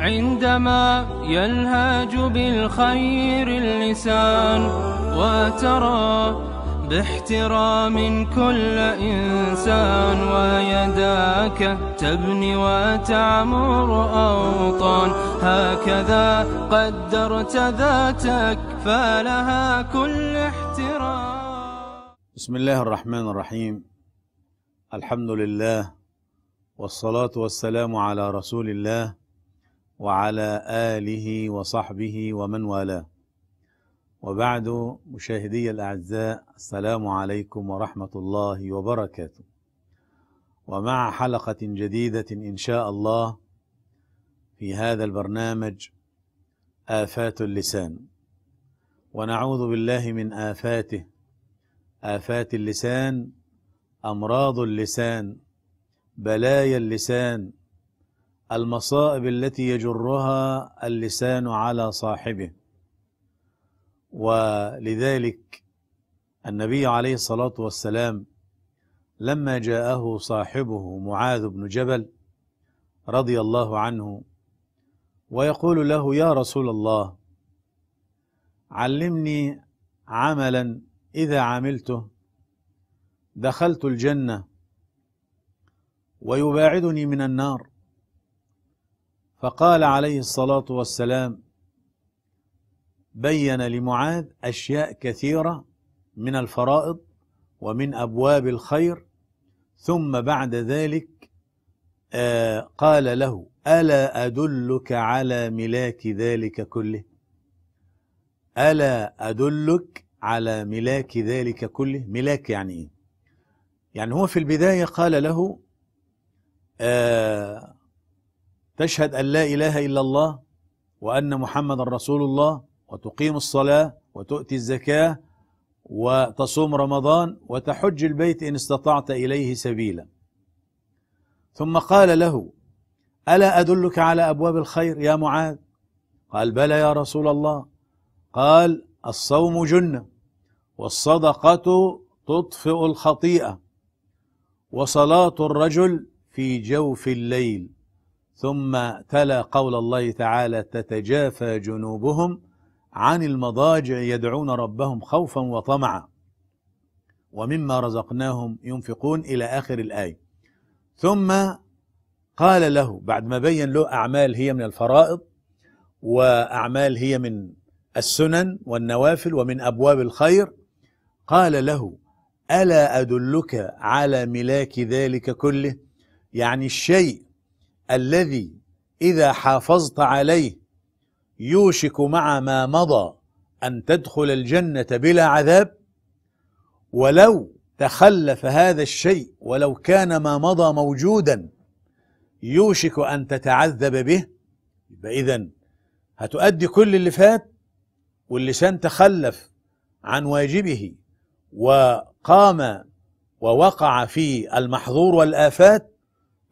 عندما يلهج بالخير اللسان وترى باحترام كل إنسان ويداك تبني وتعمر أوطان هكذا قدرت ذاتك فلها كل احترام بسم الله الرحمن الرحيم الحمد لله والصلاة والسلام على رسول الله وعلى آله وصحبه ومن والاه وبعد مشاهدي الأعزاء السلام عليكم ورحمة الله وبركاته ومع حلقة جديدة إن شاء الله في هذا البرنامج آفات اللسان ونعوذ بالله من آفاته آفات اللسان أمراض اللسان بلايا اللسان المصائب التي يجرها اللسان على صاحبه ولذلك النبي عليه الصلاة والسلام لما جاءه صاحبه معاذ بن جبل رضي الله عنه ويقول له يا رسول الله علمني عملا إذا عملته دخلت الجنة ويباعدني من النار فقال عليه الصلاة والسلام بين لمعاذ أشياء كثيرة من الفرائض ومن أبواب الخير ثم بعد ذلك آه، قال له ألا أدلك على ملاك ذلك كله ألا أدلك على ملاك ذلك كله ملاك يعني إيه يعني هو في البداية قال له آه تشهد أن لا إله إلا الله وأن محمد رسول الله وتقيم الصلاة وتؤتي الزكاة وتصوم رمضان وتحج البيت إن استطعت إليه سبيلا ثم قال له ألا أدلك على أبواب الخير يا معاذ قال بلى يا رسول الله قال الصوم جنة والصدقة تطفئ الخطيئة وصلاة الرجل في جوف الليل ثم تلا قول الله تعالى تتجافى جنوبهم عن المضاجع يدعون ربهم خوفا وطمعا ومما رزقناهم ينفقون إلى آخر الآية ثم قال له بعد ما بين له أعمال هي من الفرائض وأعمال هي من السنن والنوافل ومن أبواب الخير قال له ألا أدلك على ملاك ذلك كله يعني الشيء الذي إذا حافظت عليه يوشك مع ما مضى أن تدخل الجنة بلا عذاب ولو تخلف هذا الشيء ولو كان ما مضى موجودا يوشك أن تتعذب به إذا هتؤدي كل اللي فات واللسان تخلف عن واجبه وقام ووقع في المحظور والآفات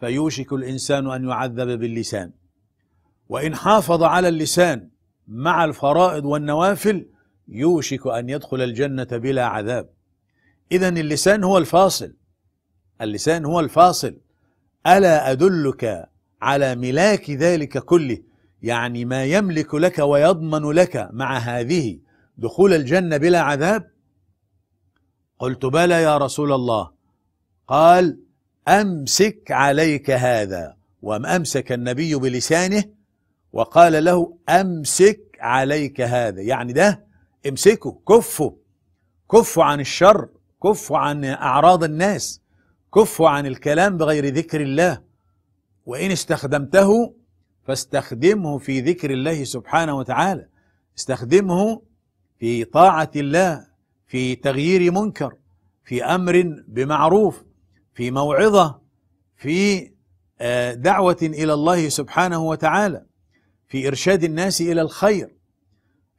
فيوشك الإنسان أن يعذب باللسان وإن حافظ على اللسان مع الفرائض والنوافل يوشك أن يدخل الجنة بلا عذاب إذا اللسان هو الفاصل اللسان هو الفاصل ألا أدلك على ملاك ذلك كله يعني ما يملك لك ويضمن لك مع هذه دخول الجنة بلا عذاب قلت بلى يا رسول الله قال أمسك عليك هذا وأمسك النبي بلسانه وقال له أمسك عليك هذا يعني ده امسكه كفه كفوا عن الشر كفوا عن أعراض الناس كفوا عن الكلام بغير ذكر الله وإن استخدمته فاستخدمه في ذكر الله سبحانه وتعالى استخدمه في طاعة الله في تغيير منكر في أمر بمعروف في موعظة في آه، دعوة إلى الله سبحانه وتعالى في إرشاد الناس إلى الخير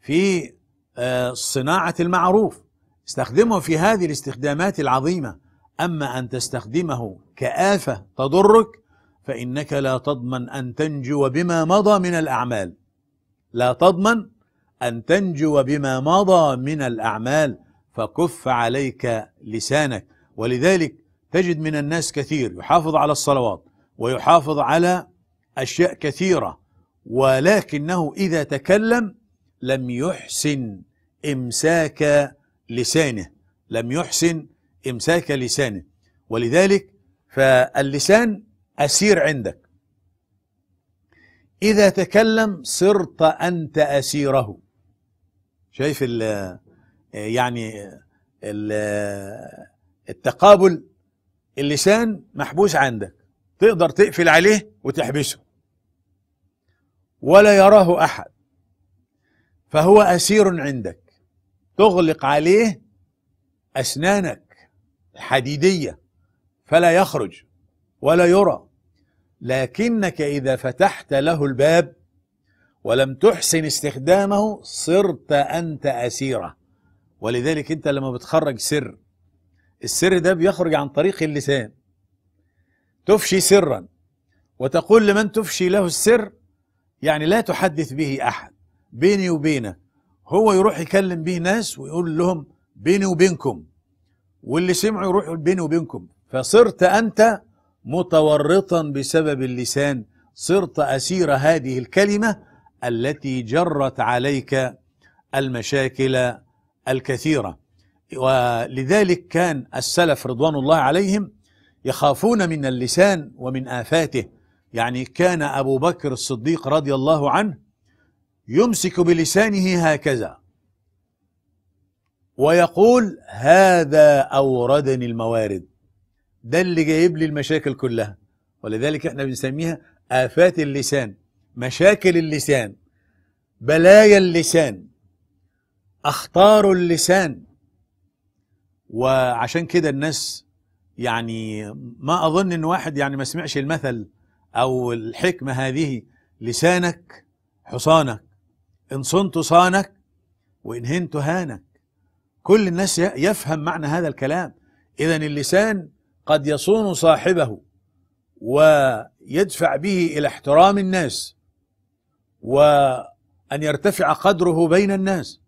في آه، صناعة المعروف استخدمه في هذه الاستخدامات العظيمة أما أن تستخدمه كآفة تضرك فإنك لا تضمن أن تنجو بما مضى من الأعمال لا تضمن أن تنجو بما مضى من الأعمال فكف عليك لسانك ولذلك تجد من الناس كثير يحافظ على الصلوات ويحافظ على أشياء كثيرة ولكنه إذا تكلم لم يحسن إمساك لسانه لم يحسن إمساك لسانه ولذلك فاللسان أسير عندك إذا تكلم صرت أنت أسيره شايف الـ يعني الـ التقابل اللسان محبوس عندك تقدر تقفل عليه وتحبسه ولا يراه أحد فهو أسير عندك تغلق عليه أسنانك الحديدية فلا يخرج ولا يرى لكنك إذا فتحت له الباب ولم تحسن استخدامه صرت أنت أسيرة ولذلك أنت لما بتخرج سر السر ده بيخرج عن طريق اللسان تفشي سرا وتقول لمن تفشي له السر يعني لا تحدث به أحد بيني وبينه هو يروح يكلم به ناس ويقول لهم بيني وبينكم واللي سمعوا يروح يقول بيني وبينكم فصرت أنت متورطا بسبب اللسان صرت أسير هذه الكلمة التي جرت عليك المشاكل الكثيرة ولذلك كان السلف رضوان الله عليهم يخافون من اللسان ومن آفاته يعني كان أبو بكر الصديق رضي الله عنه يمسك بلسانه هكذا ويقول هذا أوردني الموارد ده اللي جايب لي المشاكل كلها ولذلك احنا بنسميها آفات اللسان مشاكل اللسان بلايا اللسان أخطار اللسان وعشان كده الناس يعني ما أظن إن واحد يعني ما سمعش المثل أو الحكمة هذه لسانك حصانك إن صنت صانك وإن هنت هانك كل الناس يفهم معنى هذا الكلام إذا اللسان قد يصون صاحبه ويدفع به الى احترام الناس وان يرتفع قدره بين الناس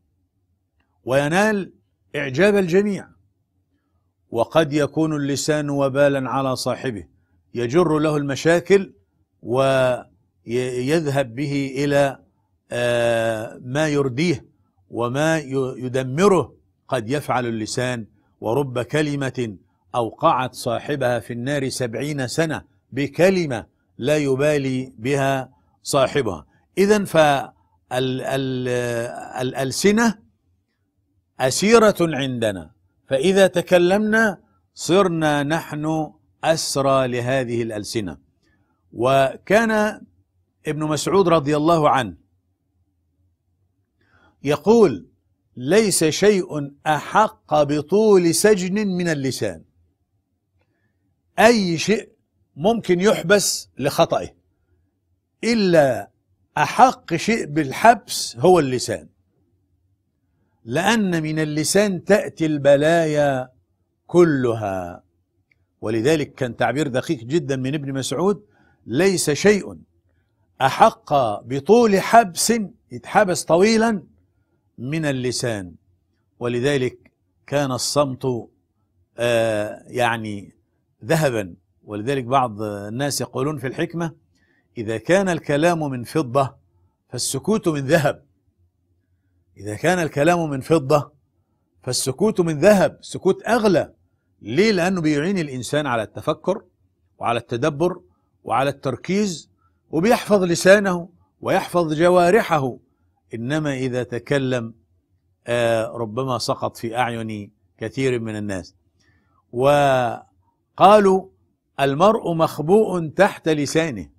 وينال اعجاب الجميع وقد يكون اللسان وبالا على صاحبه يجر له المشاكل ويذهب به الى آه، ما يرديه وما يدمره قد يفعل اللسان ورب كلمه أوقعت صاحبها في النار سبعين سنة بكلمة لا يبالي بها صاحبها إذا فالألسنة أسيرة عندنا فإذا تكلمنا صرنا نحن أسرى لهذه الألسنة وكان ابن مسعود رضي الله عنه يقول ليس شيء أحق بطول سجن من اللسان أي شيء ممكن يحبس لخطئه إلا أحق شيء بالحبس هو اللسان لأن من اللسان تأتي البلايا كلها ولذلك كان تعبير دقيق جدا من ابن مسعود ليس شيء أحق بطول حبس يتحبس طويلا من اللسان ولذلك كان الصمت آه يعني ذهبا ولذلك بعض الناس يقولون في الحكمة إذا كان الكلام من فضة فالسكوت من ذهب إذا كان الكلام من فضة فالسكوت من ذهب سكوت أغلى ليه لأنه بيعين الإنسان على التفكر وعلى التدبر وعلى التركيز وبيحفظ لسانه ويحفظ جوارحه إنما إذا تكلم آه ربما سقط في أعين كثير من الناس و قالوا المرء مخبوء تحت لسانه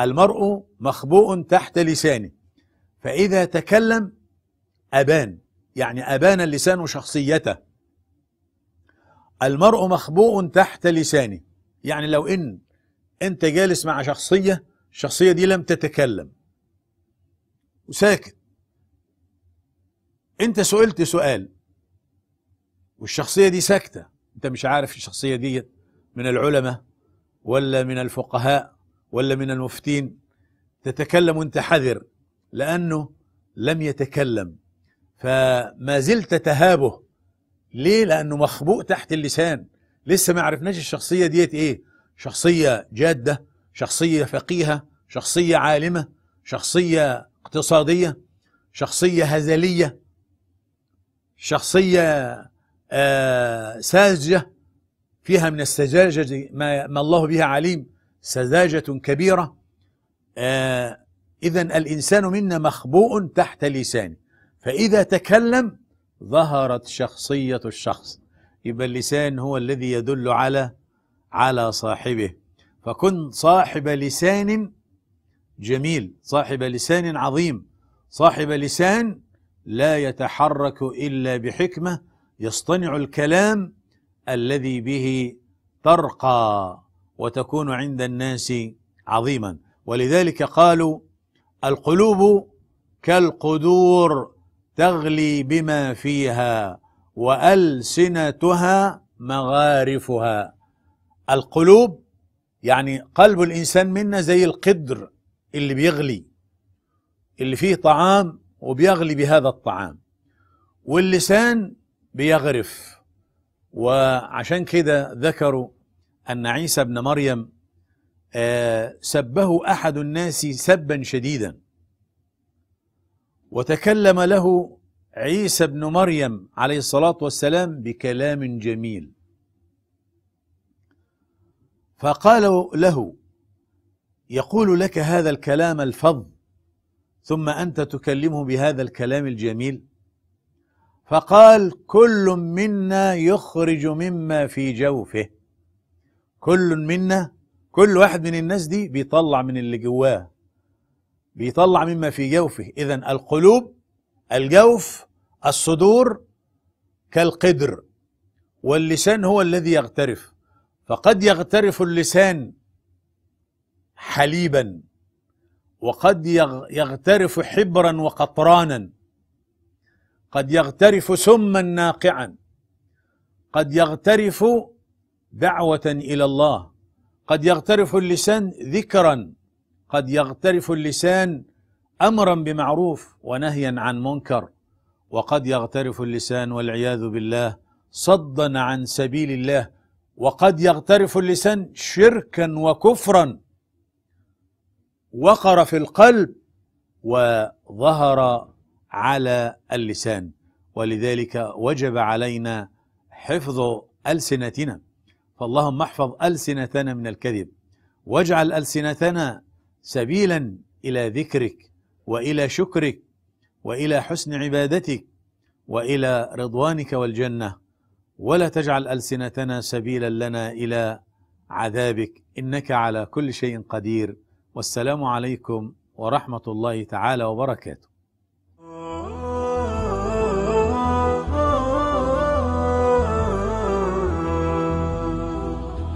المرء مخبوء تحت لسانه فإذا تكلم أبان يعني أبان اللسان شخصيته المرء مخبوء تحت لسانه يعني لو إن أنت جالس مع شخصية الشخصية دي لم تتكلم وساكت أنت سئلت سؤال والشخصية دي ساكتة انت مش عارف الشخصية دي من العلماء ولا من الفقهاء ولا من المفتين تتكلم وانت حذر لأنه لم يتكلم فما زلت تهابه ليه لأنه مخبوء تحت اللسان لسه ما عرفناش الشخصية ديت ايه شخصية جادة شخصية فقيهة شخصية عالمة شخصية اقتصادية شخصية هزلية شخصية آه، ساذجة فيها من السذاجة ما, ما الله بها عليم سذاجة كبيرة آه، إذا الإنسان منا مخبوء تحت لسانه فإذا تكلم ظهرت شخصية الشخص يبقى اللسان هو الذي يدل على على صاحبه فكن صاحب لسان جميل صاحب لسان عظيم صاحب لسان لا يتحرك إلا بحكمة يصطنع الكلام الذي به ترقى وتكون عند الناس عظيما ولذلك قالوا القلوب كالقدور تغلي بما فيها والسنتها مغارفها القلوب يعني قلب الانسان منا زي القدر اللي بيغلي اللي فيه طعام وبيغلي بهذا الطعام واللسان بيغرف وعشان كده ذكروا أن عيسى ابن مريم آه، سبه أحد الناس سبا شديدا وتكلم له عيسى ابن مريم عليه الصلاة والسلام بكلام جميل فقال له يقول لك هذا الكلام الفظ ثم أنت تكلمه بهذا الكلام الجميل فقال كل منا يخرج مما في جوفه كل منا كل واحد من الناس دي بيطلع من اللي جواه بيطلع مما في جوفه إذا القلوب الجوف الصدور كالقدر واللسان هو الذي يغترف فقد يغترف اللسان حليبا وقد يغترف حبرا وقطرانا قد يغترف سما ناقعا قد يغترف دعوة إلى الله قد يغترف اللسان ذكرا قد يغترف اللسان أمرا بمعروف ونهيا عن منكر وقد يغترف اللسان والعياذ بالله صدا عن سبيل الله وقد يغترف اللسان شركا وكفرا وقر في القلب وظهر على اللسان ولذلك وجب علينا حفظ ألسنتنا فاللهم احفظ ألسنتنا من الكذب واجعل ألسنتنا سبيلا إلى ذكرك وإلى شكرك وإلى حسن عبادتك وإلى رضوانك والجنة ولا تجعل ألسنتنا سبيلا لنا إلى عذابك إنك على كل شيء قدير والسلام عليكم ورحمة الله تعالى وبركاته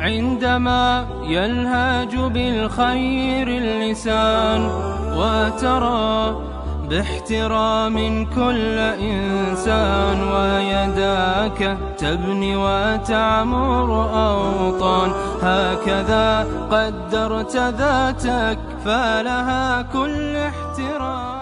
عندما يلهج بالخير اللسان وترى باحترام كل إنسان ويداك تبني وتعمر أوطان هكذا قدرت ذاتك فلها كل احترام